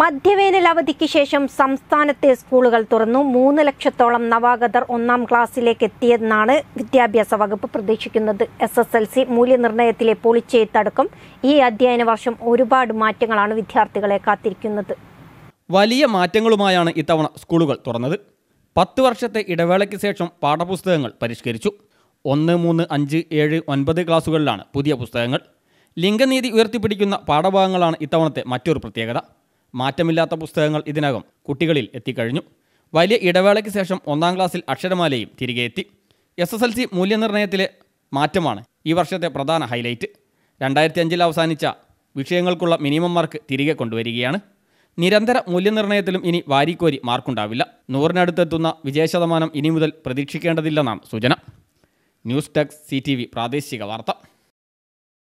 മധ്യവേനൽ അവധിക്ക് ശേഷം സംസ്ഥാനത്തെ സ്കൂളുകൾ തുറന്നു മൂന്ന് ലക്ഷത്തോളം നവാഗതർ ഒന്നാം ക്ലാസ്സിലേക്ക് എത്തിയെന്നാണ് വിദ്യാഭ്യാസ വകുപ്പ് പ്രതീക്ഷിക്കുന്നത് എസ് എസ് എൽ സി മൂല്യനിർണ്ണയത്തിലെ പൊളിച്ചെയ്ത്തടക്കം ഈ അധ്യയന വർഷം ഒരുപാട് മാറ്റങ്ങളാണ് വിദ്യാർത്ഥികളെ കാത്തിരിക്കുന്നത് വലിയ മാറ്റങ്ങളുമായാണ് ഇത്തവണ സ്കൂളുകൾ തുറന്നത് പത്ത് വർഷത്തെ ഇടവേളയ്ക്ക് ശേഷം പാഠപുസ്തകങ്ങൾ പരിഷ്കരിച്ചു ഒന്ന് മൂന്ന് അഞ്ച് ഏഴ് ഒൻപത് ക്ലാസ്സുകളിലാണ് പുതിയ പുസ്തകങ്ങൾ ലിംഗനീതി ഉയർത്തിപ്പിടിക്കുന്ന പാഠഭാഗങ്ങളാണ് ഇത്തവണത്തെ മറ്റൊരു പ്രത്യേകത മാറ്റമില്ലാത്ത പുസ്തകങ്ങൾ ഇതിനകം കുട്ടികളിൽ എത്തിക്കഴിഞ്ഞു വലിയ ഇടവേളയ്ക്ക് ശേഷം ഒന്നാം ക്ലാസ്സിൽ അക്ഷരമാലയും തിരികെ എത്തി എസ് എസ് എൽ സി മൂല്യനിർണ്ണയത്തിലെ മാറ്റമാണ് ഈ വർഷത്തെ പ്രധാന ഹൈലൈറ്റ് രണ്ടായിരത്തി അഞ്ചിൽ അവസാനിച്ച വിഷയങ്ങൾക്കുള്ള മിനിമം മാർക്ക് തിരികെ കൊണ്ടുവരികയാണ് നിരന്തര മൂല്യനിർണ്ണയത്തിലും ഇനി വാരിക്കോരി മാർക്കുണ്ടാവില്ല നൂറിനടുത്തെത്തുന്ന വിജയശതമാനം ഇനി മുതൽ പ്രതീക്ഷിക്കേണ്ടതില്ലെന്നാണ് സൂചന ന്യൂസ് ഡെസ്ക് സി പ്രാദേശിക വാർത്ത